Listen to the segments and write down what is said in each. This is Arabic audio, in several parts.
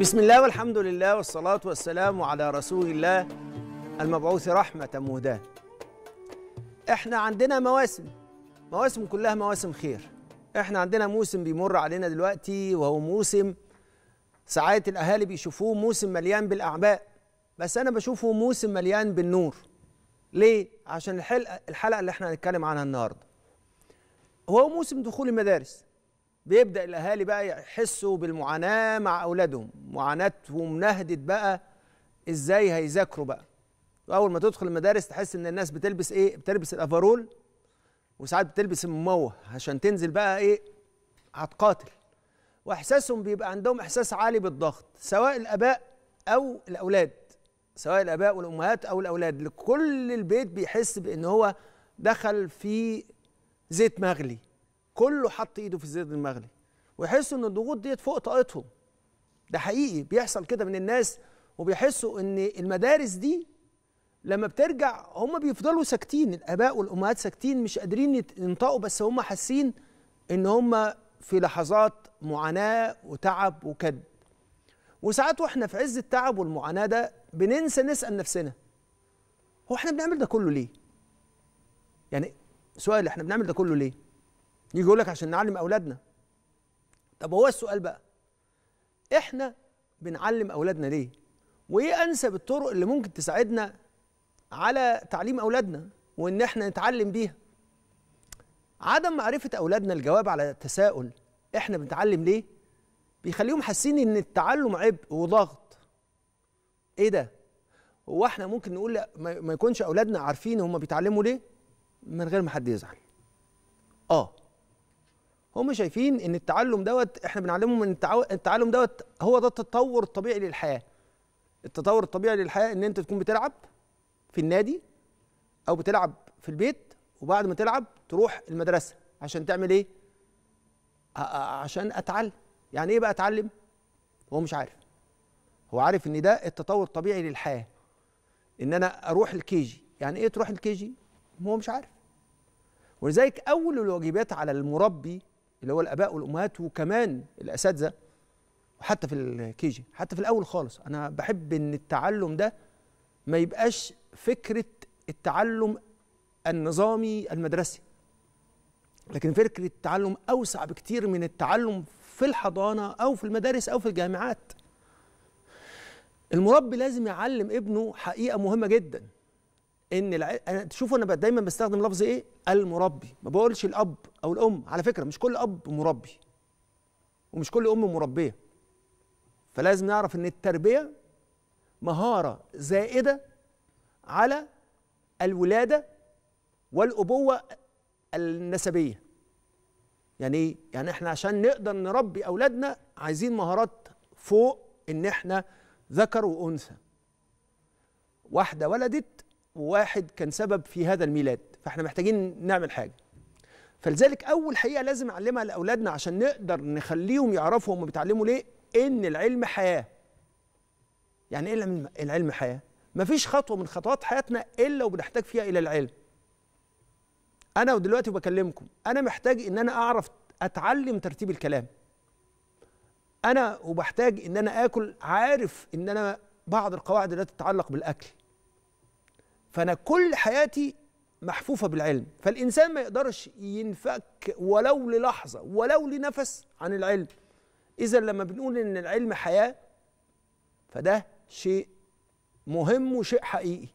بسم الله والحمد لله والصلاة والسلام على رسول الله المبعوث رحمة مهداة احنا عندنا مواسم مواسم كلها مواسم خير احنا عندنا موسم بيمر علينا دلوقتي وهو موسم ساعات الاهالي بيشوفوه موسم مليان بالاعباء بس انا بشوفه موسم مليان بالنور ليه عشان الحلقه الحلقه اللي احنا هنتكلم عنها النهارده هو موسم دخول المدارس بيبدأ الأهالي بقى يحسوا بالمعاناة مع أولادهم معاناتهم نهدت بقى إزاي هيذاكروا بقى وأول ما تدخل المدارس تحس إن الناس بتلبس إيه بتلبس الأفارول وساعات بتلبس المموه عشان تنزل بقى إيه هتقاتل وإحساسهم بيبقى عندهم إحساس عالي بالضغط سواء الآباء أو الأولاد سواء الآباء والأمهات أو الأولاد لكل البيت بيحس بإن هو دخل في زيت مغلي كله حط ايده في الزيت المغلي ويحسوا ان الضغوط ديت فوق طاقتهم ده حقيقي بيحصل كده من الناس وبيحسوا ان المدارس دي لما بترجع هم بيفضلوا ساكتين الاباء والامهات ساكتين مش قادرين ينطقوا بس هم حاسين ان هم في لحظات معاناه وتعب وكد وساعات واحنا في عز التعب والمعاناه ده بننسى نسال نفسنا هو احنا بنعمل ده كله ليه يعني سؤال احنا بنعمل ده كله ليه يجي يقول لك عشان نعلم اولادنا طب هو السؤال بقى احنا بنعلم اولادنا ليه وايه انسب الطرق اللي ممكن تساعدنا على تعليم اولادنا وان احنا نتعلم بيها عدم معرفه اولادنا الجواب على تساؤل احنا بنتعلم ليه بيخليهم حاسين ان التعلم عبء وضغط ايه ده هو احنا ممكن نقول ما يكونش اولادنا عارفين هم بيتعلموا ليه من غير ما حد يزعل اه هم شايفين ان التعلم دوت احنا بنعلمهم ان التعلم دوت هو ده التطور الطبيعي للحياه التطور الطبيعي للحياه ان انت تكون بتلعب في النادي او بتلعب في البيت وبعد ما تلعب تروح المدرسه عشان تعمل ايه عشان اتعلم يعني ايه بقى اتعلم هو مش عارف هو عارف ان ده التطور الطبيعي للحياه ان انا اروح الكيجي يعني ايه تروح الكيجي هو مش عارف ولذلك اول الواجبات على المربي اللي هو الاباء والامهات وكمان الاساتذه وحتى في الكيجي حتى في الاول خالص انا بحب ان التعلم ده ما يبقاش فكره التعلم النظامي المدرسي لكن فكره التعلم اوسع بكتير من التعلم في الحضانه او في المدارس او في الجامعات المربي لازم يعلم ابنه حقيقه مهمه جدا ان الع... انا تشوفوا انا دايما بستخدم لفظ ايه المربي ما بقولش الاب او الام على فكره مش كل اب مربي ومش كل ام مربيه فلازم نعرف ان التربيه مهاره زائده على الولاده والابوه النسبيه يعني ايه يعني احنا عشان نقدر نربي اولادنا عايزين مهارات فوق ان احنا ذكر وانثى واحده ولدت واحد كان سبب في هذا الميلاد فاحنا محتاجين نعمل حاجه فلذلك اول حقيقه لازم اعلمها لاولادنا عشان نقدر نخليهم يعرفوا هم بيتعلموا ليه ان العلم حياه يعني ايه العلم حياه حياه مفيش خطوه من خطوات حياتنا الا وبنحتاج فيها الى العلم انا ودلوقتي بكلمكم انا محتاج ان انا اعرف اتعلم ترتيب الكلام انا وبحتاج ان انا اكل عارف ان انا بعض القواعد التي تتعلق بالاكل فانا كل حياتي محفوفه بالعلم فالانسان ما يقدرش ينفك ولو للحظه ولو لنفس عن العلم اذا لما بنقول ان العلم حياه فده شيء مهم وشيء حقيقي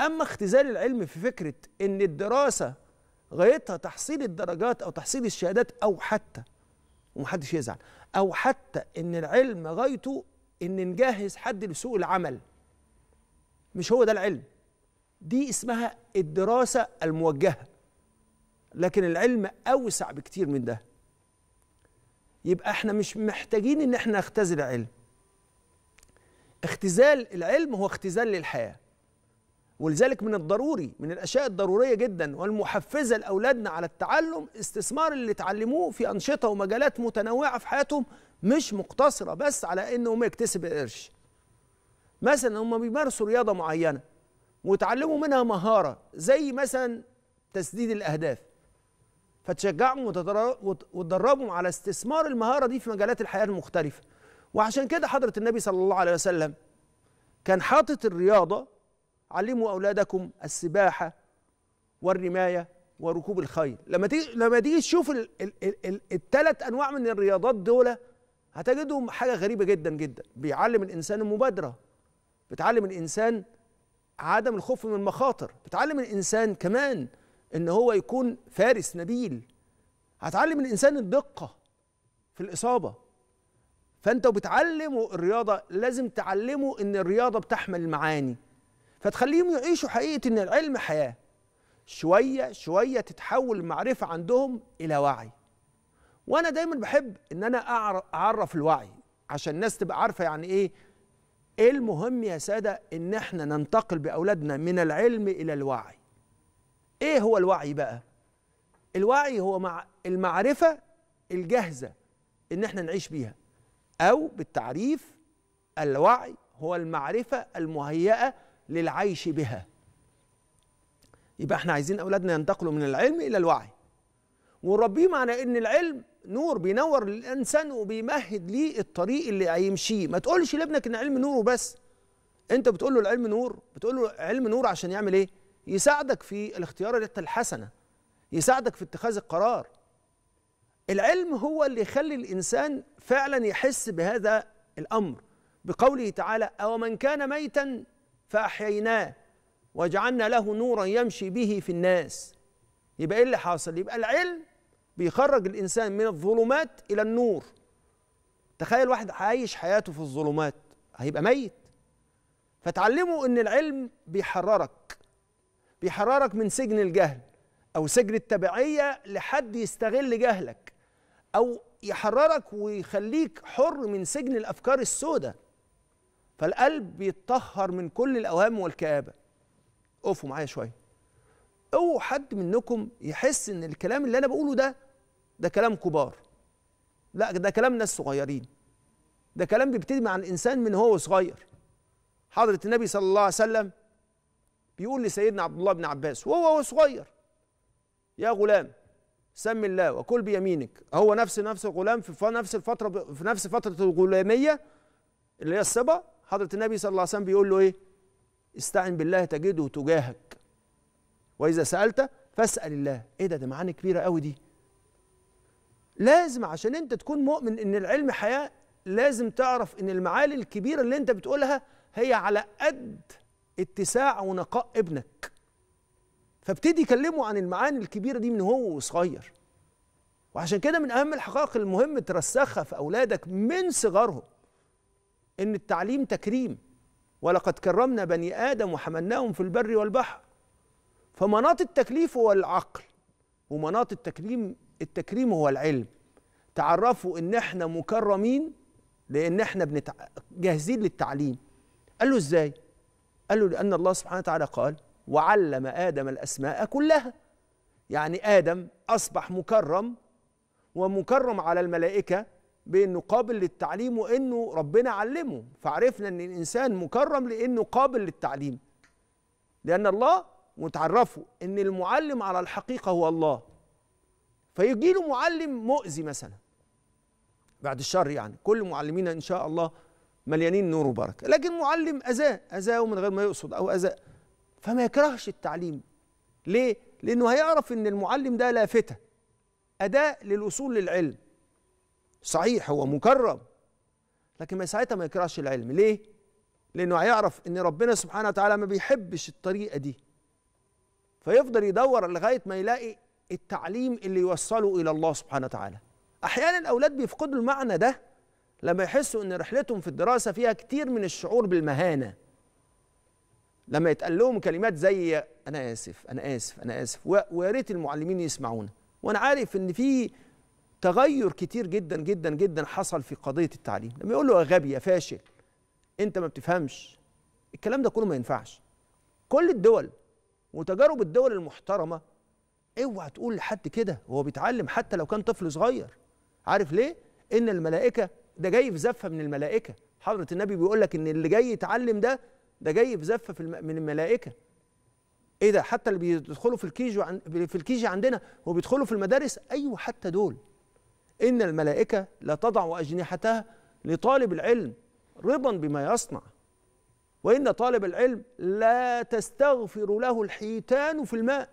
اما اختزال العلم في فكره ان الدراسه غايتها تحصيل الدرجات او تحصيل الشهادات او حتى ومحدش يزعل او حتى ان العلم غايته ان نجهز حد لسوق العمل مش هو ده العلم دي اسمها الدراسة الموجهة لكن العلم أوسع بكتير من ده يبقى احنا مش محتاجين ان احنا نختزل علم اختزال العلم هو اختزال للحياة ولذلك من الضروري من الأشياء الضرورية جدا والمحفزة لأولادنا على التعلم استثمار اللي اتعلموه في أنشطة ومجالات متنوعة في حياتهم مش مقتصرة بس على إنهم يكتسب القرش مثلا هم بيمارسوا رياضة معينة وتعلموا منها مهارة زي مثلا تسديد الأهداف فتشجعهم وتدربهم على استثمار المهارة دي في مجالات الحياة المختلفة وعشان كده حضرة النبي صلى الله عليه وسلم كان حاطط الرياضة علموا أولادكم السباحة والرماية وركوب الخيل لما تيجي لما تيجي تشوف الثلاث أنواع من الرياضات دول هتجدهم حاجة غريبة جدا جدا بيعلم الإنسان المبادرة بتعلم الإنسان عدم الخوف من المخاطر بتعلم الانسان كمان ان هو يكون فارس نبيل هتعلم الانسان الدقه في الاصابه فانت وبتعلمه الرياضه لازم تعلمه ان الرياضه بتحمل المعاني فتخليهم يعيشوا حقيقه ان العلم حياه شويه شويه تتحول المعرفه عندهم الى وعي وانا دايما بحب ان انا اعرف الوعي عشان الناس تبقى عارفه يعني ايه المهم يا سادة إن احنا ننتقل بأولادنا من العلم إلى الوعي إيه هو الوعي بقى؟ الوعي هو مع المعرفة الجاهزة إن احنا نعيش بيها أو بالتعريف الوعي هو المعرفة المهيئة للعيش بها يبقى احنا عايزين أولادنا ينتقلوا من العلم إلى الوعي ونربيهم على إن العلم نور بينور الانسان وبيمهد ليه الطريق اللي هيمشيه ما تقولش لابنك ان علم نور وبس انت بتقول له العلم نور بتقول له علم نور عشان يعمل ايه يساعدك في الاختيارات الحسنه يساعدك في اتخاذ القرار العلم هو اللي يخلي الانسان فعلا يحس بهذا الامر بقوله تعالى او من كان ميتا فاحييناه وجعلنا له نورا يمشي به في الناس يبقى ايه اللي حاصل يبقى العلم بيخرج الانسان من الظلمات الى النور تخيل واحد عايش حياته في الظلمات هيبقى ميت فتعلموا ان العلم بيحررك بيحررك من سجن الجهل او سجن التبعيه لحد يستغل جهلك او يحررك ويخليك حر من سجن الافكار السوداء فالقلب بيتطهر من كل الاوهام والكآبه قفوا معايا شويه اوعوا حد منكم يحس ان الكلام اللي انا بقوله ده ده كلام كبار لا ده كلام ناس صغيرين ده كلام بيبتدي مع الانسان من هو صغير حضره النبي صلى الله عليه وسلم بيقول لسيدنا عبد الله بن عباس وهو هو صغير يا غلام سم الله وكل بيمينك هو نفس نفس الغلام في نفس الفتره في نفس فتره الغلاميه اللي هي الصبا حضره النبي صلى الله عليه وسلم بيقول له ايه استعن بالله تجده تجاهك واذا سالت فاسال الله ايه ده ده معاني كبيره قوي دي لازم عشان انت تكون مؤمن ان العلم حياه لازم تعرف ان المعالي الكبيره اللي انت بتقولها هي على قد اتساع ونقاء ابنك فابتدي كلمه عن المعاني الكبيره دي من هو صغير وعشان كده من اهم الحقائق المهم ترسخها في اولادك من صغرهم ان التعليم تكريم ولقد كرمنا بني ادم وحملناهم في البر والبحر فمناط التكليف هو العقل ومناط التكريم التكريم هو العلم تعرفوا ان احنا مكرمين لان احنا بنتع... جاهزين للتعليم قال له ازاي قال له لان الله سبحانه وتعالى قال وعلم ادم الاسماء كلها يعني ادم اصبح مكرم ومكرم على الملائكه بانه قابل للتعليم وانه ربنا علمه فعرفنا ان الانسان مكرم لانه قابل للتعليم لان الله وتعرفوا ان المعلم على الحقيقه هو الله فيجي له معلم مؤذي مثلا بعد الشر يعني كل معلمينا ان شاء الله مليانين نور وبركه لكن معلم اذاه اذاه من غير ما يقصد او اذاه فما يكرهش التعليم ليه لانه هيعرف ان المعلم ده لافته اداه للوصول للعلم صحيح هو مكرم لكن ما ساعتها ما يكرهش العلم ليه لانه هيعرف ان ربنا سبحانه وتعالى ما بيحبش الطريقه دي فيفضل يدور لغايه ما يلاقي التعليم اللي يوصله الى الله سبحانه وتعالى احيانا الاولاد بيفقدوا المعنى ده لما يحسوا ان رحلتهم في الدراسه فيها كتير من الشعور بالمهانه لما يتقال لهم كلمات زي انا اسف انا اسف انا اسف ويا ريت المعلمين يسمعونا وانا عارف ان في تغير كتير جدا جدا جدا حصل في قضيه التعليم لما يقول له يا غبي يا فاشل انت ما بتفهمش الكلام ده كله ما ينفعش كل الدول وتجارب الدول المحترمه اوعى تقول لحد كده هو بيتعلم حتى لو كان طفل صغير عارف ليه ان الملائكه ده جاي في زفه من الملائكه حضره النبي بيقول لك ان اللي جاي يتعلم ده ده جاي في زفه في الم... من الملائكه ايه ده حتى اللي بيدخلوا في الكيجي عن... في الكيجي عندنا وبيدخلوا في المدارس ايوه حتى دول ان الملائكه لا تضع اجنحتها لطالب العلم رضا بما يصنع وإن طالب العلم لا تستغفر له الحيتان في الماء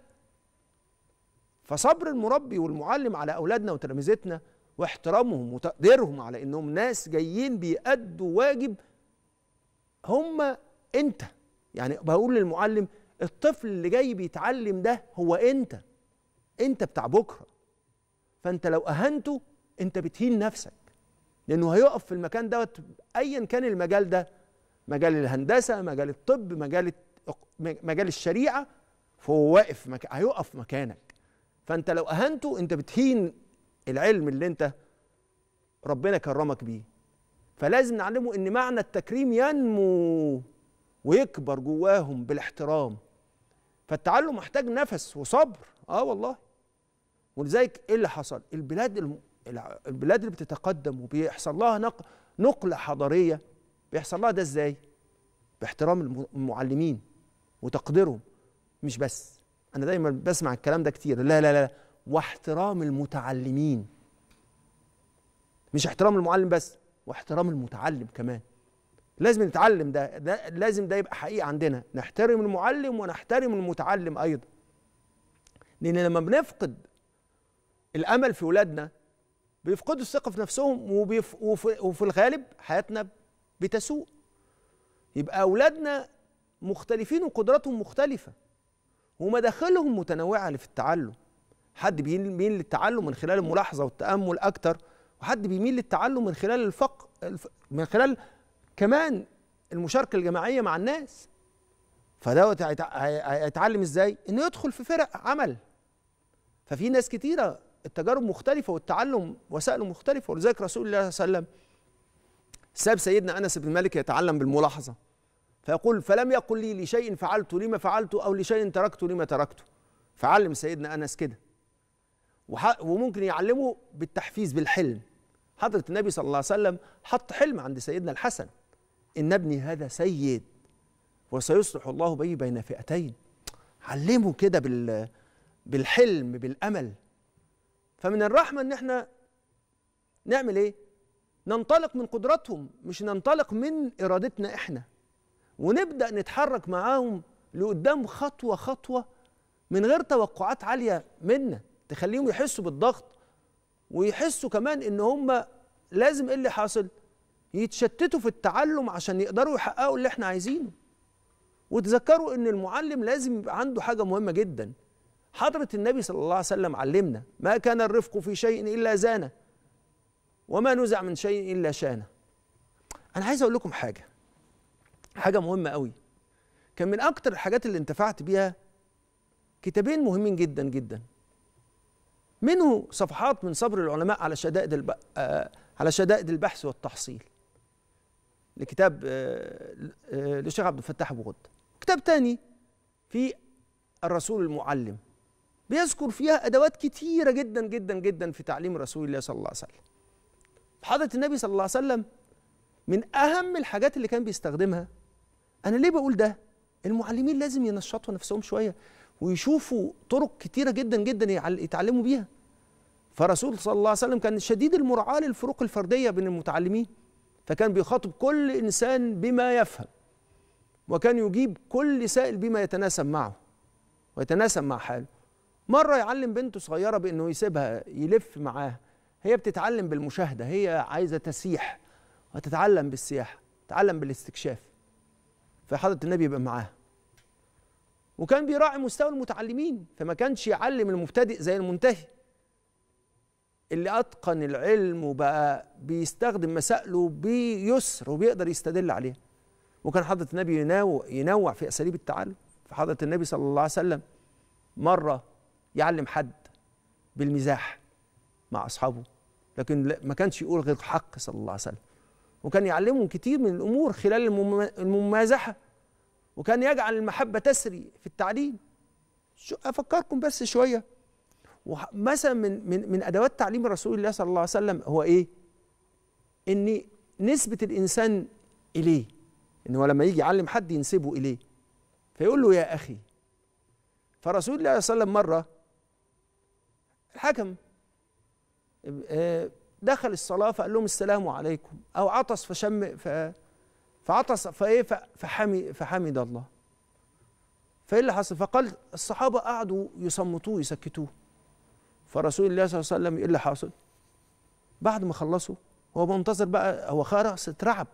فصبر المربي والمعلم على أولادنا وتلامذتنا واحترامهم وتقديرهم على إنهم ناس جايين بيأدوا واجب هم أنت يعني بقول للمعلم الطفل اللي جاي بيتعلم ده هو أنت أنت بتاع بكرة فأنت لو أهنته أنت بتهين نفسك لأنه هيقف في المكان دوت أيا كان المجال ده مجال الهندسه مجال الطب مجال مجال الشريعه فهو واقف مك... هيقف مكانك فانت لو اهنته انت بتهين العلم اللي انت ربنا كرمك بيه فلازم نعلمه ان معنى التكريم ينمو ويكبر جواهم بالاحترام فالتعلم محتاج نفس وصبر اه والله ولذلك ايه اللي حصل البلاد الم... البلاد اللي بتتقدم وبيحصل لها نقل, نقلة حضارية بيحصل لها ده ازاي باحترام المعلمين وتقديرهم مش بس انا دايما بسمع الكلام ده كتير لا لا لا واحترام المتعلمين مش احترام المعلم بس واحترام المتعلم كمان لازم نتعلم ده, ده لازم ده يبقى حقيقه عندنا نحترم المعلم ونحترم المتعلم ايضا لان لما بنفقد الامل في ولادنا بيفقدوا الثقه في نفسهم وبيف... وفي... وفي الغالب حياتنا بتسوء يبقى أولادنا مختلفين وقدراتهم مختلفة ومداخلهم متنوعة في التعلم حد بيميل للتعلم من خلال الملاحظة والتأمل أكتر وحد بيميل للتعلم من خلال الفق من خلال كمان المشاركة الجماعية مع الناس فدوت هيتعلم ازاي؟ انه يدخل في فرق عمل ففي ناس كتيرة التجارب مختلفة والتعلم وسائله مختلفة ولذلك رسول الله صلى الله عليه وسلم ساب سيدنا أنس بن مالك يتعلم بالملاحظة فيقول فلم يقل لي لشيء فعلته لما فعلته أو لشيء تركته لما تركته فعلم سيدنا أنس كده وممكن يعلمه بالتحفيز بالحلم حضرة النبي صلى الله عليه وسلم حط حلم عند سيدنا الحسن إن ابني هذا سيد وسيصلح الله به بين فئتين علمه كده بال بالحلم بالأمل فمن الرحمة إن إحنا نعمل إيه؟ ننطلق من قدراتهم مش ننطلق من إرادتنا إحنا ونبدأ نتحرك معاهم لقدام خطوة خطوة من غير توقعات عالية منا تخليهم يحسوا بالضغط ويحسوا كمان إن هم لازم إيه اللي حاصل يتشتتوا في التعلم عشان يقدروا يحققوا اللي إحنا عايزينه وتذكروا إن المعلم لازم يبقى عنده حاجة مهمة جدا حضرة النبي صلى الله عليه وسلم علمنا ما كان الرفق في شيء إلا زانه وما نزع من شيء إلا شانه أنا عايز أقول لكم حاجة حاجة مهمة قوي كان من أكتر الحاجات اللي انتفعت بيها كتابين مهمين جدا جدا منه صفحات من صبر العلماء على شدائد الب... آه، على شدائد البحث والتحصيل لكتاب آه، آه، للشيخ عبد الفتاح ابو غده كتاب تاني في الرسول المعلم بيذكر فيها ادوات كتيره جدا جدا جدا في تعليم رسول الله صلى الله عليه وسلم حضرة النبي صلى الله عليه وسلم من أهم الحاجات اللي كان بيستخدمها أنا ليه بقول ده؟ المعلمين لازم ينشطوا نفسهم شوية ويشوفوا طرق كتيرة جدا جدا يتعلموا بيها فرسول صلى الله عليه وسلم كان شديد المراعاة للفروق الفردية بين المتعلمين فكان بيخاطب كل إنسان بما يفهم وكان يجيب كل سائل بما يتناسب معه ويتناسب مع حاله مرة يعلم بنته صغيرة بأنه يسيبها يلف معاها هي بتتعلم بالمشاهده هي عايزه تسيح وتتعلم بالسياحه تتعلم بالاستكشاف فحضره النبي يبقى معاها وكان بيراعي مستوى المتعلمين فما كانش يعلم المبتدئ زي المنتهي اللي اتقن العلم وبقى بيستخدم مسائله بيسر وبيقدر يستدل عليها وكان حضره النبي ينوع, ينوع في اساليب التعلم فحضره النبي صلى الله عليه وسلم مره يعلم حد بالمزاح مع اصحابه لكن ما كانش يقول غير حق صلى الله عليه وسلم وكان يعلمهم كتير من الامور خلال الممازحه وكان يجعل المحبه تسري في التعليم افكركم بس شويه مثلا من من من ادوات تعليم رسول الله صلى الله عليه وسلم هو ايه؟ ان نسبه الانسان اليه ان هو لما يجي يعلم حد ينسبه اليه فيقول له يا اخي فرسول الله صلى الله عليه وسلم مره الحكم آه، دخل الصلاه فقال لهم السلام عليكم او عطس فشم ف فعطس فايه فحمي فحمد الله فايه اللي حصل فقال الصحابه قعدوا يصمتوه يسكتوه فرسول الله صلى الله عليه وسلم ايه اللي حصل بعد ما خلصوا هو منتظر بقى هو خلاص اترعب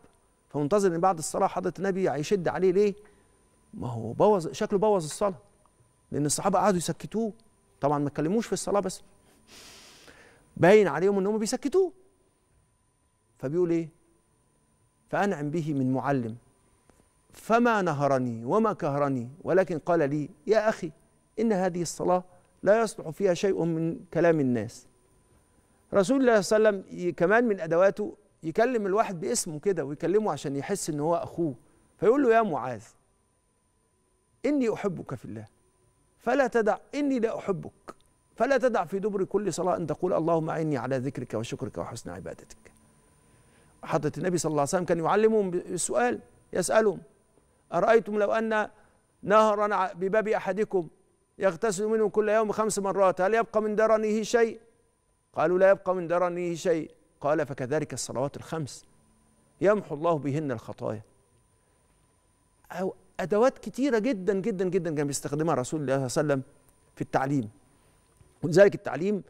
فمنتظر ان بعد الصلاه حضره النبي هيشد عليه ليه ما هو بوظ شكله بوظ الصلاه لان الصحابه قعدوا يسكتوه طبعا ما اتكلموش في الصلاه بس باين عليهم ان هم بيسكتوه فبيقول ايه فانعم به من معلم فما نهرني وما كهرني ولكن قال لي يا اخي ان هذه الصلاه لا يصلح فيها شيء من كلام الناس رسول الله صلى الله عليه وسلم كمان من ادواته يكلم الواحد باسمه كده ويكلمه عشان يحس ان هو اخوه فيقول له يا معاذ اني احبك في الله فلا تدع اني لا احبك فلا تدع في دبر كل صلاة أن تقول اللهم أعني على ذكرك وشكرك وحسن عبادتك حضرة النبي صلى الله عليه وسلم كان يعلمهم بسؤال يسألهم أرأيتم لو أن نهرا بباب أحدكم يغتسل منه كل يوم خمس مرات هل يبقى من درنه شيء قالوا لا يبقى من درنه شيء قال فكذلك الصلوات الخمس يمحو الله بهن الخطايا أو أدوات كثيرة جدا جدا جدا كان بيستخدمها رسول الله صلى الله عليه وسلم في التعليم ولذلك التعليم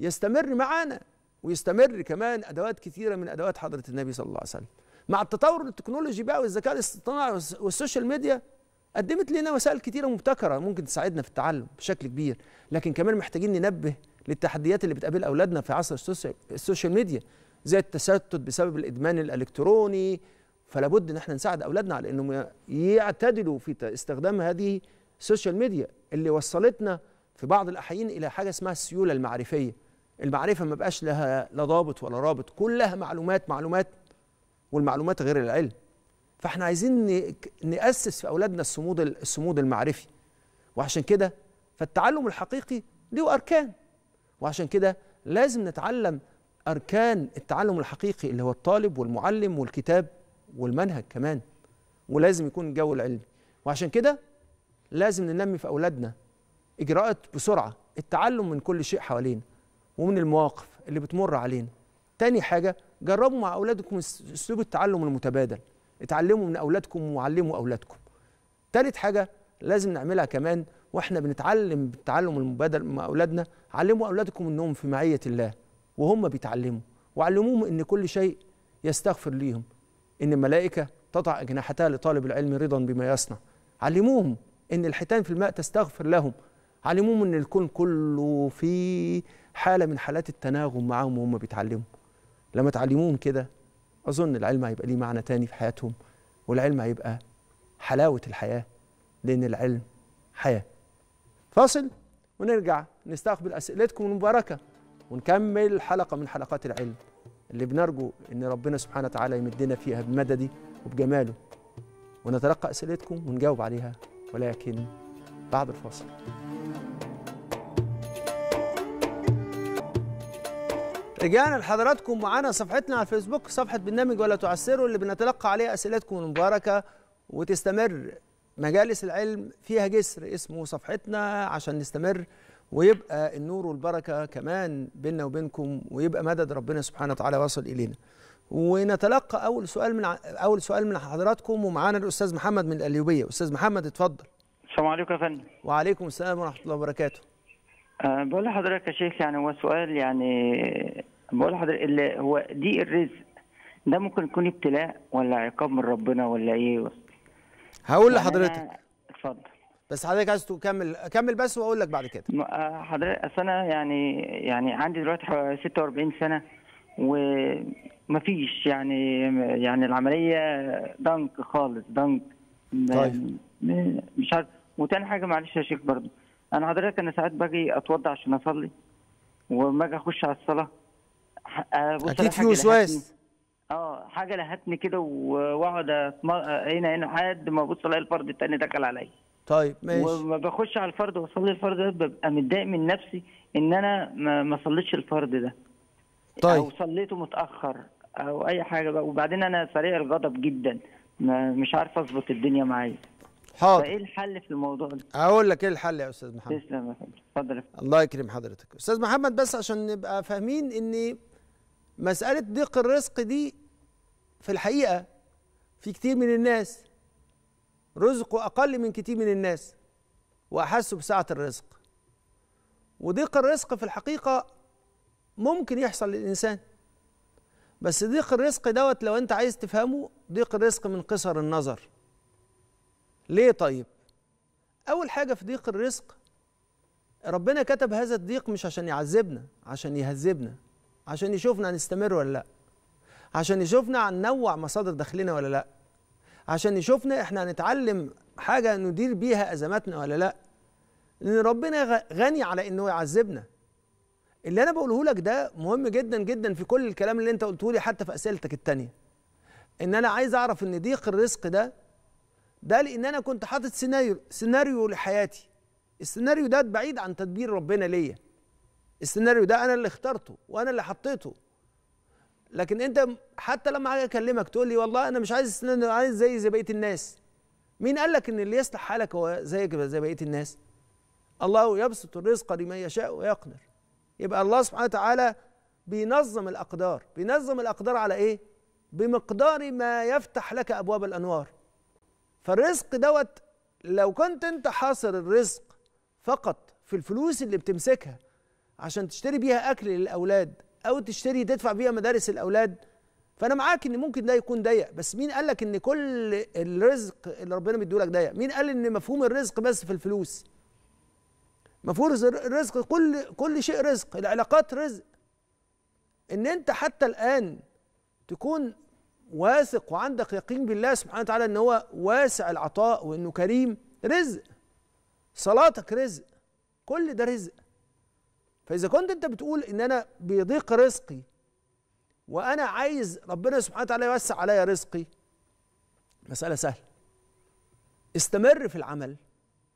يستمر معانا ويستمر كمان ادوات كثيره من ادوات حضره النبي صلى الله عليه وسلم مع التطور التكنولوجي بقى والذكاء الاصطناعي والسوشيال ميديا قدمت لنا وسائل كثيره مبتكره ممكن تساعدنا في التعلم بشكل كبير لكن كمان محتاجين ننبه للتحديات اللي بتقابل اولادنا في عصر السوشيال ميديا زي التشتت بسبب الادمان الالكتروني فلا بد ان احنا نساعد اولادنا على انهم يعتدلوا في استخدام هذه السوشيال ميديا اللي وصلتنا في بعض الأحيان إلى حاجة اسمها السيولة المعرفية المعرفة ما بقاش لها لا ضابط ولا رابط كلها معلومات معلومات والمعلومات غير العلم فاحنا عايزين نأسس في أولادنا الصمود الصمود المعرفي وعشان كده فالتعلم الحقيقي له أركان وعشان كده لازم نتعلم أركان التعلم الحقيقي اللي هو الطالب والمعلم والكتاب والمنهج كمان ولازم يكون الجو العلمي وعشان كده لازم ننمي في أولادنا اجراءات بسرعه التعلم من كل شيء حوالينا ومن المواقف اللي بتمر علينا تاني حاجه جربوا مع اولادكم اسلوب التعلم المتبادل اتعلموا من اولادكم وعلموا اولادكم تالت حاجه لازم نعملها كمان واحنا بنتعلم بالتعلم المبادل مع اولادنا علموا اولادكم انهم في معيه الله وهم بيتعلموا وعلموهم ان كل شيء يستغفر ليهم ان الملائكه تضع اجنحتها لطالب العلم رضا بما يصنع علموهم ان الحيتان في الماء تستغفر لهم على العموم ان الكون كله في حاله من حالات التناغم معاهم وهم بيتعلموا لما تعلموهم كده اظن العلم هيبقى ليه معنى تاني في حياتهم والعلم هيبقى حلاوه الحياه لان العلم حياه فاصل ونرجع نستقبل اسئلتكم المباركه ونكمل حلقه من حلقات العلم اللي بنرجو ان ربنا سبحانه وتعالى يمدنا فيها بمدده وبجماله ونتلقى اسئلتكم ونجاوب عليها ولكن بعد الفاصل رجعنا لحضراتكم معانا صفحتنا على الفيسبوك صفحة برنامج ولا تعسروا اللي بنتلقى عليها أسئلتكم المباركة وتستمر مجالس العلم فيها جسر اسمه صفحتنا عشان نستمر ويبقى النور والبركة كمان بيننا وبينكم ويبقى مدد ربنا سبحانه وتعالى واصل إلينا ونتلقى أول سؤال من أول سؤال من حضراتكم ومعانا الأستاذ محمد من الاليوبيه، أستاذ محمد اتفضل السلام عليكم يا فندم وعليكم السلام ورحمة الله وبركاته أه بقول لحضرتك يا شيخ يعني هو سؤال يعني بقول اللي هو دي الرزق ده ممكن يكون ابتلاء ولا عقاب من ربنا ولا ايه هقول يعني لحضرتك اتفضل بس حضرتك عايز تكمل كمل بس واقول لك بعد كده آه، حضرتك اصل انا يعني يعني عندي دلوقتي 46 سنه ومفيش يعني يعني العمليه دنك خالص دنك طيب. مش عارف وتاني حاجه معلش يا شيخ برضه انا حضرتك انا ساعات باجي اتوضى عشان اصلي وما اجي اخش على الصلاه آه، اكيد في وسواس اه حاجه لهتني كده واقعد هنا هنا لحد ما ابص الاقي الفرد التاني دخل عليا طيب ماشي وما بخش على الفرد واصلي الفرد ده ببقى متضايق من نفسي ان انا ما صليتش الفرد ده طيب او صليته متاخر او اي حاجه بقى وبعدين انا سريع الغضب جدا مش عارف اظبط الدنيا معايا حاضر فايه الحل في الموضوع ده؟ هقول لك ايه الحل يا استاذ محمد تسلم يا فندم اتفضل الله يكرم حضرتك استاذ محمد بس عشان نبقى فاهمين ان مسألة ضيق الرزق دي في الحقيقة في كتير من الناس رزقه أقل من كتير من الناس وأحسوا بسعة الرزق وضيق الرزق في الحقيقة ممكن يحصل للإنسان بس ضيق الرزق دوت لو أنت عايز تفهمه ضيق الرزق من قصر النظر ليه طيب؟ أول حاجة في ضيق الرزق ربنا كتب هذا الضيق مش عشان يعذبنا عشان يهذبنا عشان يشوفنا هنستمر ولا لا عشان يشوفنا هننوع مصادر دخلنا ولا لا عشان يشوفنا احنا هنتعلم حاجة ندير بيها أزماتنا ولا لا لأن ربنا غني على إنه يعذبنا اللي أنا بقوله لك ده مهم جدا جدا في كل الكلام اللي أنت قلته لي حتى في أسئلتك الثانيه إن أنا عايز أعرف إن ضيق الرزق ده ده لأن أنا كنت حاطط سيناريو سيناريو لحياتي السيناريو ده بعيد عن تدبير ربنا ليا السيناريو ده انا اللي اخترته وانا اللي حطيته لكن انت حتى لما اجي اكلمك تقول لي والله انا مش عايز عايز زي زي بقيه الناس مين قال لك ان اللي يصلح حالك هو زيك زي بقيه الناس الله يبسط الرزق لمن يشاء ويقدر يبقى الله سبحانه وتعالى بينظم الاقدار بينظم الاقدار على ايه بمقدار ما يفتح لك ابواب الانوار فالرزق دوت لو كنت انت حاصر الرزق فقط في الفلوس اللي بتمسكها عشان تشتري بيها اكل للاولاد او تشتري تدفع بيها مدارس الاولاد فانا معاك ان ممكن ده يكون ضيق بس مين قال لك ان كل الرزق اللي ربنا مديهولك ضيق مين قال ان مفهوم الرزق بس في الفلوس مفهوم الرزق كل كل شيء رزق العلاقات رزق ان انت حتى الان تكون واثق وعندك يقين بالله سبحانه وتعالى ان هو واسع العطاء وانه كريم رزق صلاتك رزق كل ده رزق فاذا كنت انت بتقول ان انا بيضيق رزقي وانا عايز ربنا سبحانه وتعالى يوسع عليا رزقي مساله سهله استمر في العمل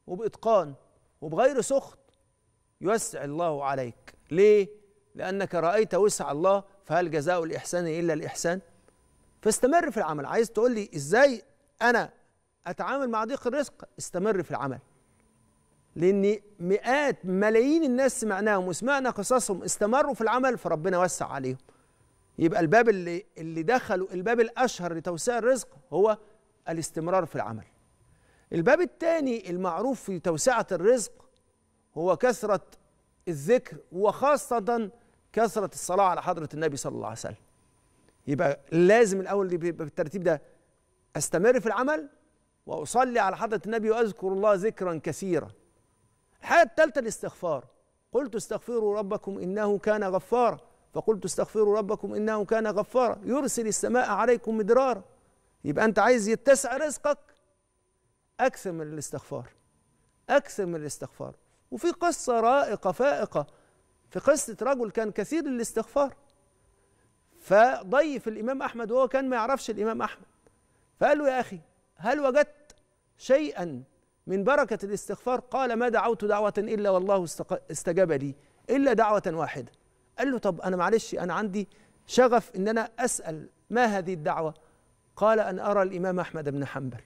وباتقان وبغير سخط يوسع الله عليك ليه لانك رايت وسع الله فهل جزاء الاحسان الا الاحسان فاستمر في العمل عايز تقول لي ازاي انا اتعامل مع ضيق الرزق استمر في العمل لأن مئات ملايين الناس سمعناهم وسمعنا قصصهم استمروا في العمل فربنا وسع عليهم يبقى الباب اللي اللي دخلوا الباب الأشهر لتوسيع الرزق هو الاستمرار في العمل الباب الثاني المعروف في توسعة الرزق هو كثرة الذكر وخاصة كثرة الصلاة على حضرة النبي صلى الله عليه وسلم يبقى لازم الأول اللي بالترتيب ده أستمر في العمل وأصلي على حضرة النبي وأذكر الله ذكرا كثيرا الحاجة الثالثة الاستغفار قلت استغفروا ربكم إنه كان غفارا فقلت استغفروا ربكم إنه كان غفارا يرسل السماء عليكم مدرارا يبقى أنت عايز يتسع رزقك أكثر من الاستغفار أكثر من الاستغفار وفي قصة رائقة فائقة في قصة رجل كان كثير الاستغفار فضيف الإمام أحمد وهو كان ما يعرفش الإمام أحمد فقال له يا أخي هل وجدت شيئا من بركة الاستغفار قال ما دعوت دعوة إلا والله استجاب لي إلا دعوة واحدة قال له طب أنا معلش أنا عندي شغف إن أنا أسأل ما هذه الدعوة قال أن أرى الإمام أحمد بن حنبل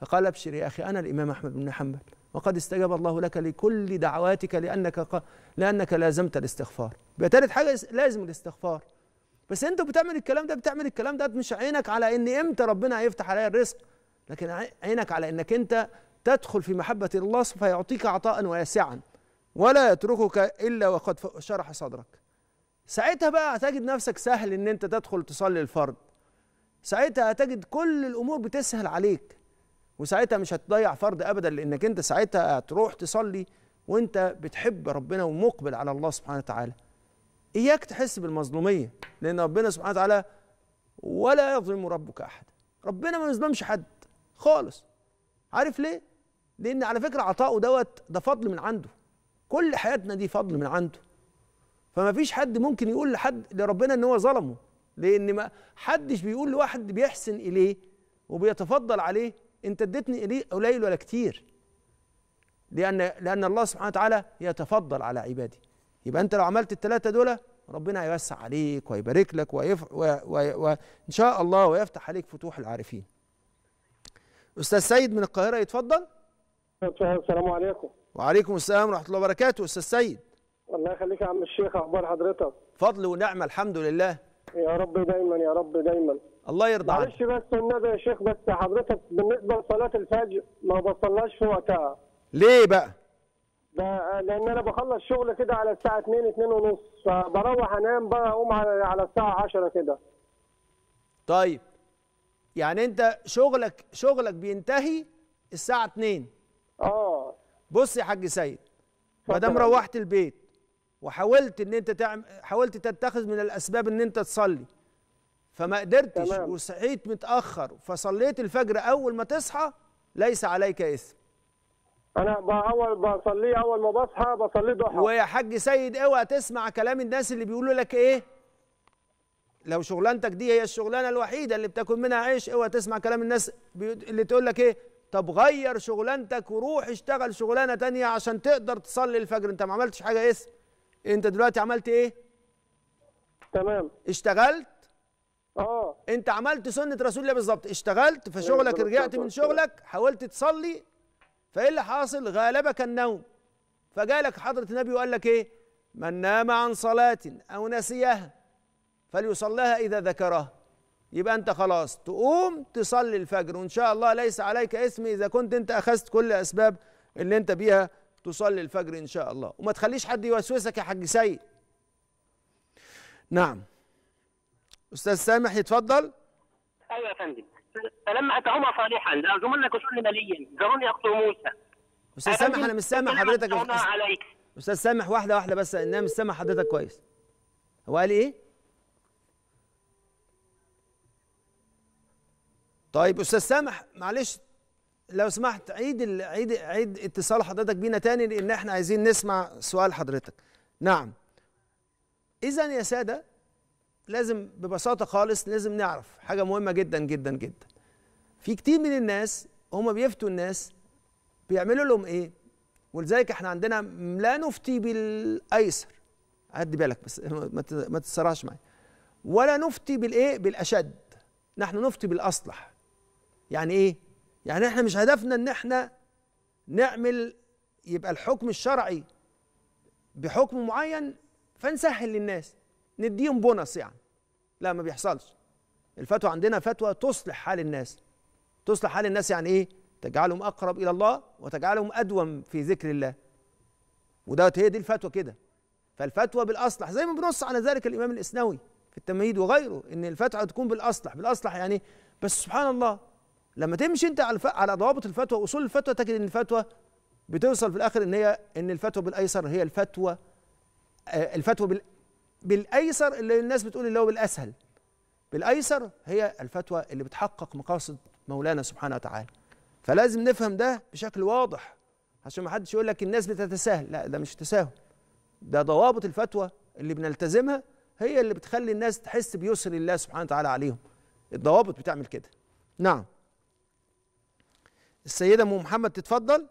فقال أبشر يا أخي أنا الإمام أحمد بن حنبل وقد استجاب الله لك لكل دعواتك لأنك لأنك لازمت الاستغفار يبقى حاجة لازم الاستغفار بس أنت بتعمل الكلام ده بتعمل الكلام ده مش عينك على إن إمتى ربنا هيفتح عليا الرزق لكن عينك على إنك أنت تدخل في محبة الله فيعطيك عطاء واسعا ولا يتركك إلا وقد شرح صدرك ساعتها بقى هتجد نفسك سهل ان انت تدخل تصلي الفرض ساعتها هتجد كل الامور بتسهل عليك وساعتها مش هتضيع فرض ابدا لانك انت ساعتها هتروح تصلي وانت بتحب ربنا ومقبل على الله سبحانه وتعالى اياك تحس بالمظلوميه لان ربنا سبحانه وتعالى ولا يظلم ربك احد ربنا ما يظلمش حد خالص عارف ليه لان على فكره عطاءه دوت ده فضل من عنده كل حياتنا دي فضل من عنده فما فيش حد ممكن يقول لحد لربنا ان هو ظلمه لان ما حدش بيقول لواحد بيحسن اليه وبيتفضل عليه انت اديتني اليه قليل ولا كتير لان لان الله سبحانه وتعالى يتفضل على عباده يبقى انت لو عملت الثلاثه دول ربنا هيوسع عليك ويبارك لك ويف و... و... وان شاء الله ويفتح عليك فتوح العارفين استاذ سيد من القاهره يتفضل السلام عليكم وعليكم السلام ورحمه الله وبركاته استاذ سيد الله يخليك يا عم الشيخ اخبار حضرتك فضل ونعمه الحمد لله يا رب دايما يا رب دايما الله يرضى عنك معلش بس النبي يا شيخ بس حضرتك بالنسبه لصلاه الفجر ما بصلاش في وقتها ليه بقى؟ ده لان انا بخلص شغل كده على الساعه 2 2 ونص فبروح انام بقى اقوم على الساعه 10 كده طيب يعني انت شغلك شغلك بينتهي الساعه 2 بص يا حاج سيد ما دام روحت البيت وحاولت ان انت تعمل حاولت تتخذ من الاسباب ان انت تصلي فما قدرتش تمام. وصحيت متاخر فصليت الفجر اول ما تصحى ليس عليك اثم انا اول بصلي اول ما بصحى بصلي ضحى ويا حاج سيد اوعى تسمع كلام الناس اللي بيقولوا لك ايه لو شغلانتك دي هي الشغلانه الوحيده اللي بتاكل منها عيش اوعى تسمع كلام الناس اللي تقول لك ايه طب غير شغلانتك وروح اشتغل شغلانه تانية عشان تقدر تصلي الفجر انت ما عملتش حاجه اسم انت دلوقتي عملت ايه تمام اشتغلت اه انت عملت سنه رسول الله بالظبط اشتغلت فشغلك أيوة، رجعت من شغلك حاولت تصلي فايه اللي حاصل غالبك النوم فجالك حضره النبي وقال لك ايه من نام عن صلاه او نسيها فليصليها اذا ذكرها يبقى انت خلاص تقوم تصلي الفجر وان شاء الله ليس عليك اسم اذا كنت انت اخذت كل اسباب اللي انت بيها تصلي الفجر ان شاء الله وما تخليش حد يوسوسك يا حاج سيد نعم استاذ سامح يتفضل ايوه يا فندم فلما اتاهما صالحا لارجمن كسر مليا ذروني اقتل موسى استاذ سامح انا مش سامع حضرتك استاذ سامح واحده واحده بس انا مش سامع حضرتك كويس هو قال ايه طيب استاذ سامح معلش لو سمحت عيد عيد عيد اتصال حضرتك بينا تاني لان احنا عايزين نسمع سؤال حضرتك نعم اذا يا ساده لازم ببساطه خالص لازم نعرف حاجه مهمه جدا جدا جدا في كتير من الناس هم بيفتوا الناس بيعملوا لهم ايه ولذلك احنا عندنا لا نفتي بالايسر هدي بالك بس ما تتسرعش معايا ولا نفتي بالايه بالاشد نحن نفتي بالاصلح يعني ايه يعني احنا مش هدفنا ان احنا نعمل يبقى الحكم الشرعي بحكم معين فنسهل للناس نديهم بونص يعني لا ما بيحصلش الفتوى عندنا فتوى تصلح حال الناس تصلح حال الناس يعني ايه تجعلهم اقرب الى الله وتجعلهم ادوم في ذكر الله ودوت هي دي الفتوى كده فالفتوى بالاصلح زي ما بنص على ذلك الامام الاسنوي في التمهيد وغيره ان الفتوى تكون بالاصلح بالاصلح يعني إيه؟ بس سبحان الله لما تمشي انت على على ضوابط الفتوى واصول الفتوى تجد ان الفتوى بتوصل في الاخر ان هي ان الفتوى بالايسر هي الفتوى آه، الفتوى بال بالايسر اللي الناس بتقول اللي هو بالاسهل بالايسر هي الفتوى اللي بتحقق مقاصد مولانا سبحانه وتعالى فلازم نفهم ده بشكل واضح عشان ما حدش يقول لك الناس بتتساهل لا ده مش تساهل ده ضوابط الفتوى اللي بنلتزمها هي اللي بتخلي الناس تحس بيسر الله سبحانه وتعالى عليهم الضوابط بتعمل كده نعم السيده ام محمد تتفضل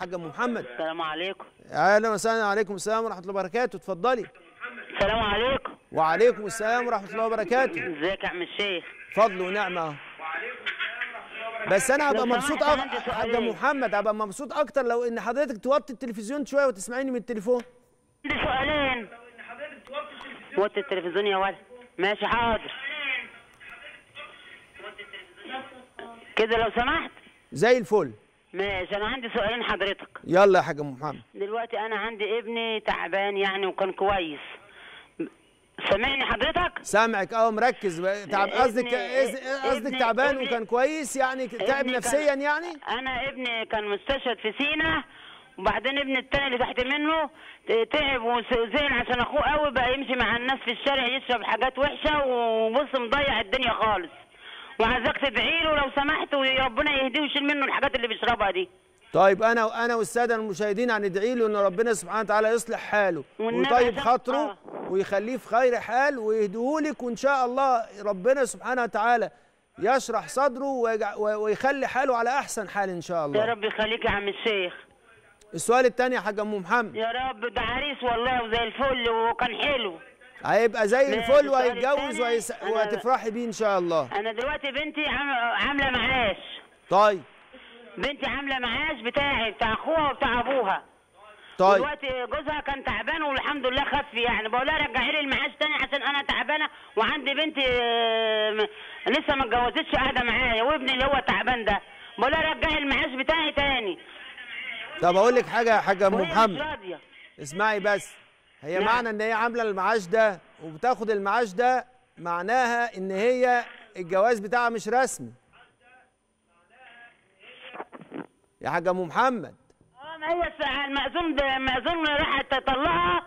حاجه ام محمد السلام عليكم اهلا وسهلا عليكم السلام ورحمه الله وبركاته اتفضلي السلام عليكم وعليكم السلام ورحمه الله وبركاته ازيك يا عم الشيخ فضل ونعمه اهو بس انا هبقى مبسوط اكتر حاجه محمد هبقى مبسوط اكتر لو ان حضرتك توطي التلفزيون شويه وتسمعيني من التليفون عندي سؤالين وطي التلفزيون يا ولد ماشي حاضر كده لو سمحت زي الفل ماشي انا عندي سؤالين حضرتك يلا يا حاج محمد دلوقتي انا عندي ابني تعبان يعني وكان كويس سامعني حضرتك؟ سامعك اه مركز تعب قصدك قصدك تعبان وكان كويس يعني تعب نفسيا يعني؟ انا ابني كان مستشهد في سينا وبعدين ابن الثاني اللي تحت منه تعب وزعل عشان اخوه قوي بقى يمشي مع الناس في الشارع يشرب حاجات وحشه وبص مضيع الدنيا خالص وعايزاك تدعي له لو سمحت وربنا يهديه ويشيل منه الحاجات اللي بيشربها دي طيب انا انا والساده المشاهدين هندعي له ان ربنا سبحانه وتعالى يصلح حاله ويطيب خاطره آه. ويخليه في خير حال ويهديهولك وان شاء الله ربنا سبحانه وتعالى يشرح صدره ويخلي حاله على احسن حال ان شاء الله يا رب يخليك يا عم الشيخ السؤال الثاني يا حاج ام محمد يا رب ده عريس والله وزي الفل وكان حلو هيبقى زي الفل وهيتجوز وهيس... وهتفرحي بيه ان شاء الله انا دلوقتي بنتي عامله معاش طيب بنتي عامله معاش بتاعي بتاع اخوها وبتاع ابوها طيب دلوقتي جوزها كان تعبان والحمد لله خف يعني بقول لها رجعي لي المعاش تاني عشان انا تعبانه وعندي بنتي لسه ما اتجوزتش قاعده معايا وابني اللي هو تعبان ده بقول لها رجعي المعاش بتاعي تاني طب اقول لك حاجه يا حاجه ام محمد اسمعي بس هي نعم. معنى ان هي عامله المعاش ده وبتاخد المعاش ده معناها ان هي الجواز بتاعها مش رسمي يا حاجه ام محمد اه ما هي المأذون المأذون راح تطلعها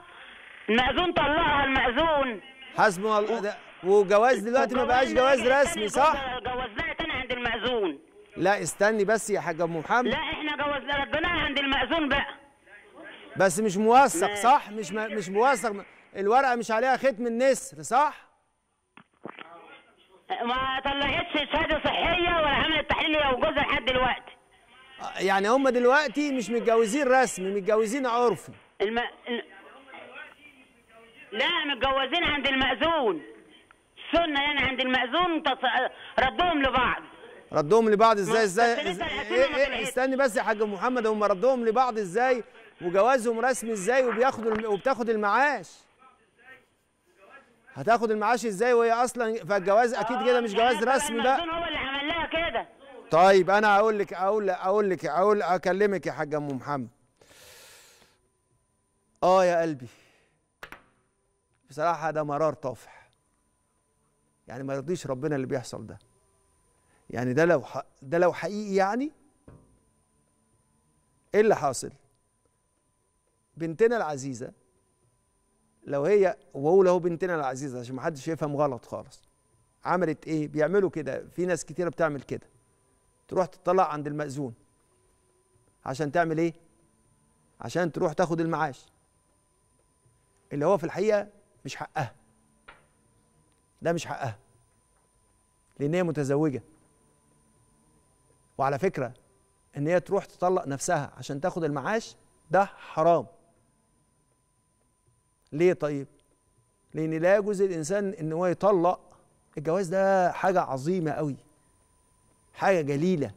المأذون طلعها المأذون حسب الله وجواز دلوقتي ما بقاش جواز رسمي صح؟ جوزناها تاني عند المأذون لا استني بس يا حاجه ام محمد لا احنا جوزنا ردناها عند المأذون بقى بس مش موثق صح مش مش موثق الورقه مش عليها ختم النسر صح ما طلعتش شهاده صحيه ولا عملت تحليل لو وجوزها لحد دلوقتي آه، يعني هم دلوقتي مش متجوزين رسمي متجوزين عرفي الم... لا متجوزين عند المأذون السنه يعني عند المأذون تص... ردهم لبعض ردهم لبعض ازاي ازاي, إزاي... إيه إيه استني بس يا حاج محمد هم ردهم لبعض ازاي وجوازهم رسمي ازاي وبياخدوا وبتاخد المعاش هتاخد المعاش ازاي وهي اصلا فالجواز اكيد كده مش جواز رسمي بقى هو اللي عمل لها كده طيب انا هقول لك اقول اقول لك اقول اكلمك يا حاج ام محمد اه يا قلبي بصراحه ده مرار طافح يعني ما يرضيش ربنا اللي بيحصل ده يعني ده لو ده لو حقيقي يعني ايه اللي حاصل بنتنا العزيزه لو هي واقول له بنتنا العزيزه عشان ما حدش يفهم غلط خالص عملت ايه بيعملوا كده في ناس كتيره بتعمل كده تروح تطلع عند المأذون عشان تعمل ايه عشان تروح تاخد المعاش اللي هو في الحقيقه مش حقها ده مش حقها لان هي متزوجه وعلى فكره ان هي تروح تطلق نفسها عشان تاخد المعاش ده حرام ليه طيب لان لا يجوز للانسان ان هو يطلق الجواز ده حاجه عظيمه قوي حاجه جليله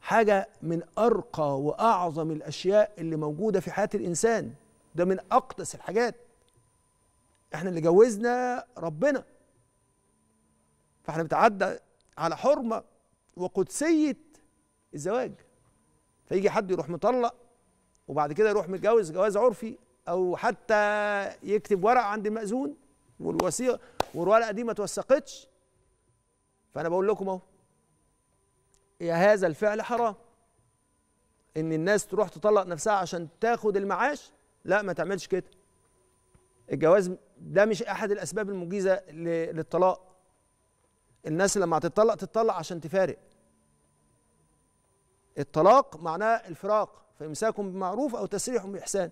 حاجه من ارقى واعظم الاشياء اللي موجوده في حياه الانسان ده من اقدس الحاجات احنا اللي جوزنا ربنا فاحنا بنتعدى على حرمه وقدسيه الزواج فيجي حد يروح مطلق وبعد كده يروح متجوز جواز عرفي او حتى يكتب ورق عند المأذون والوثيقه والورقه دي ما توثقتش فانا بقول لكم اهو يا هذا الفعل حرام ان الناس تروح تطلق نفسها عشان تاخد المعاش لا ما تعملش كده الجواز ده مش احد الاسباب المجيزه للطلاق الناس لما هتطلق تطلق عشان تفارق الطلاق معناه الفراق فامساك بمعروف او تسريح باحسان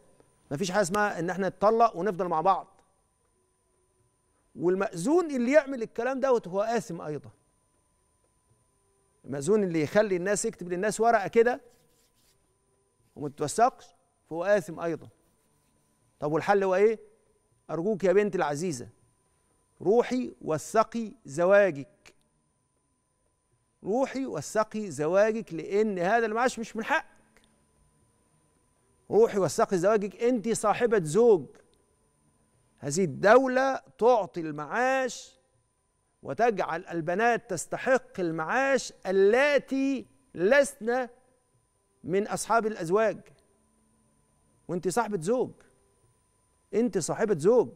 ما فيش حاجه اسمها ان احنا نتطلق ونفضل مع بعض والمأذون اللي يعمل الكلام دوت هو آثم أيضا المأذون اللي يخلي الناس يكتب للناس ورقة كده وما تتوثقش فهو آثم أيضا طب والحل هو إيه؟ أرجوك يا بنت العزيزة روحي وثقي زواجك روحي وثقي زواجك لأن هذا المعاش مش من حق روحي وثقي زواجك انت صاحبة زوج هذه الدولة تعطي المعاش وتجعل البنات تستحق المعاش اللاتي لسنا من أصحاب الأزواج وانت صاحبة زوج انت صاحبة زوج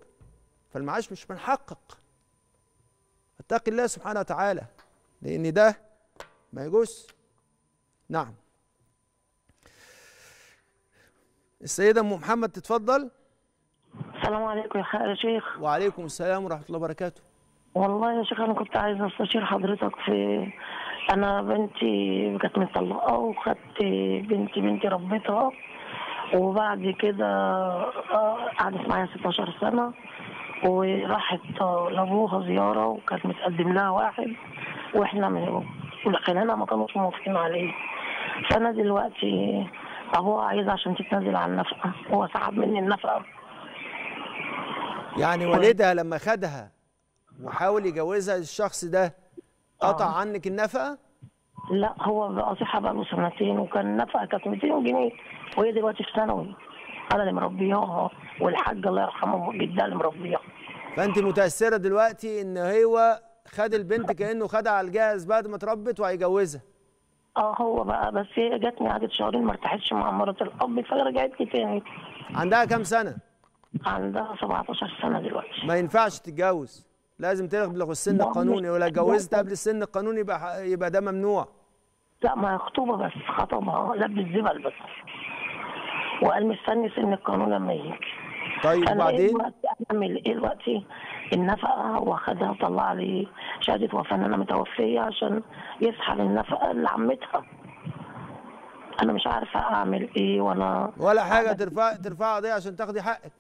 فالمعاش مش من حقك اتقي الله سبحانه وتعالى لأن ده ما يجوز نعم السيدة أم محمد تتفضل السلام عليكم يا شيخ وعليكم السلام ورحمة الله وبركاته والله يا شيخ أنا كنت عايزة أستشير حضرتك في أنا بنتي كانت مطلقة وخدت بنتي بنتي ربيتها وبعد كده آه، قعدت معايا 16 سنة وراحت لأبوها زيارة وكانت متقدم لها واحد وإحنا من ولكن أنا ما كانوش موافقين عليه فأنا دلوقتي فهو عايزها عشان تتنازل عن النفقه هو سحب مني النفقه يعني والدها لما خدها وحاول يجوزها الشخص ده قطع آه. عنك النفقه؟ لا هو بقى بقى له سنتين وكان النفقه كانت 200 جنيه وهي دلوقتي في ثانوي انا اللي مربياها والحاج الله يرحمه جدا اللي مربياها فانت متاثره دلوقتي ان هو خد البنت كانه خدها على الجهاز بعد ما تربت وهيجوزها اه هو بقى بس هي جاتني قعدت شهرين ما ارتحتش مع مرات الاب فرجعت لي تاني عندها كام سنه؟ عندها 17 سنه دلوقتي ما ينفعش تتجوز لازم تبلغ السن القانوني ولو اتجوزت قبل السن القانوني يبقى يبقى ده ممنوع لا ما خطوبه بس خطبها لب الزبل بس وقال مستني سن القانون لما يجي طيب إيه وبعدين اعمل ايه دلوقتي النفقه واخدها وطلع لي شهاده وفاه ان انا متوفيه عشان يسحب النفقه لعمتها انا مش عارفه اعمل ايه وأنا ولا حاجه ترفع ترفع قضيه عشان تاخدي حقك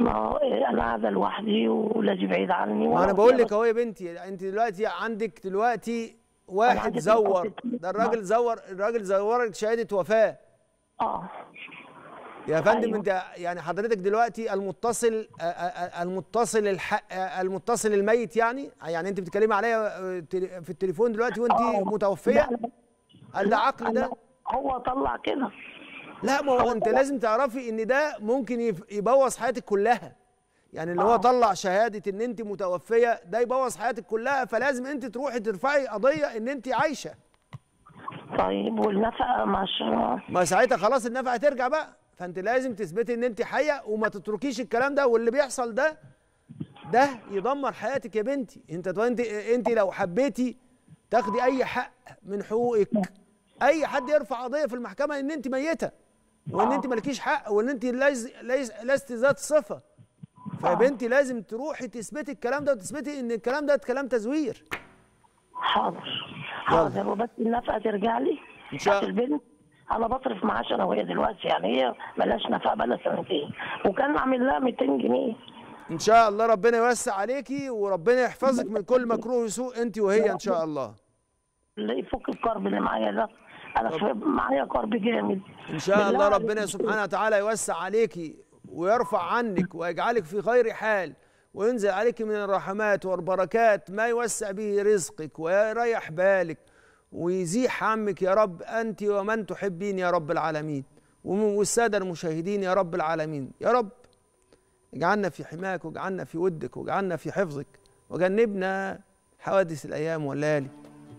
ما انا قاعده لوحدي ولادي بعيد عني وأنا بقول لك اهو يا بنتي انت دلوقتي عندك دلوقتي واحد زور ده الراجل زور الراجل زورك شهاده وفاه اه يا فندم أيوة. انت يعني حضرتك دلوقتي المتصل المتصل الحق المتصل الميت يعني يعني انت بتتكلمي عليا آه، في التليفون دلوقتي وانت آه. متوفيه قال ده عقل ده هو طلع كده لا ما هو انت لازم تعرفي ان ده ممكن يبوظ حياتك كلها يعني اللي هو آه. طلع شهاده ان انت متوفيه ده يبوظ حياتك كلها فلازم انت تروحي ترفعي قضيه ان انت عايشه طيب والنفقه مش ما ساعتها خلاص النفقه هترجع بقى فانت لازم تثبتي ان انت حيه وما تتركيش الكلام ده واللي بيحصل ده ده يدمر حياتك يا بنتي انت انت انت لو حبيتي تاخدي اي حق من حقوقك اي حد يرفع قضيه في المحكمه ان انت ميته وان انت مالكيش حق وان انت ليس ليس لست ذات صفه فيا آه. بنتي لازم تروحي تثبتي الكلام ده وتثبتي ان الكلام ده كلام تزوير حاضر حاضر وبس النفقه ترجع لي ان شاء الله انا بصرف معاش انا وهي دلوقتي يعني هي ملهاش نفع بقى سنتين وكان عامل لها 200 جنيه ان شاء الله ربنا يوسع عليكي وربنا يحفظك من كل مكروه وسوء انت وهي ان شاء الله لا يفك الكرب اللي معايا ده انا معايا كرب جامد ان شاء الله ربنا سبحانه وتعالى يوسع عليكي ويرفع عنك ويجعلك في خير حال وينزل عليك من الرحمات والبركات ما يوسع به رزقك ويريح بالك ويزيح عمك يا رب أنت ومن تحبين يا رب العالمين والسادة المشاهدين يا رب العالمين يا رب اجعلنا في حماك واجعلنا في ودك واجعلنا في حفظك وجنبنا حوادث الأيام والليالي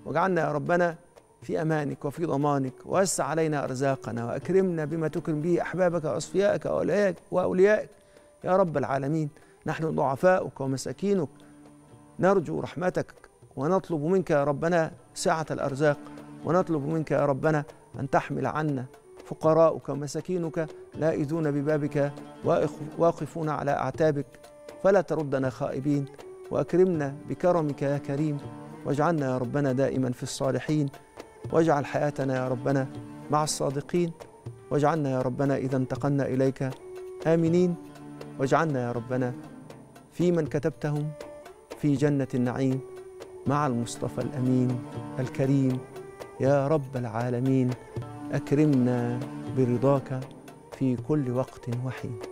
واجعلنا يا ربنا في أمانك وفي ضمانك ووسع علينا أرزاقنا وأكرمنا بما تكرم به أحبابك وأصفيائك وأوليائك, وأوليائك يا رب العالمين نحن ضعفاؤك ومساكينك نرجو رحمتك ونطلب منك يا ربنا سعة الأرزاق ونطلب منك يا ربنا أن تحمل عنا فقراؤك ومساكينك لائذون ببابك واقفون على أعتابك فلا تردنا خائبين وأكرمنا بكرمك يا كريم واجعلنا يا ربنا دائما في الصالحين واجعل حياتنا يا ربنا مع الصادقين واجعلنا يا ربنا إذا انتقلنا إليك آمنين واجعلنا يا ربنا في من كتبتهم في جنة النعيم مع المصطفى الأمين الكريم يا رب العالمين أكرمنا برضاك في كل وقت وحين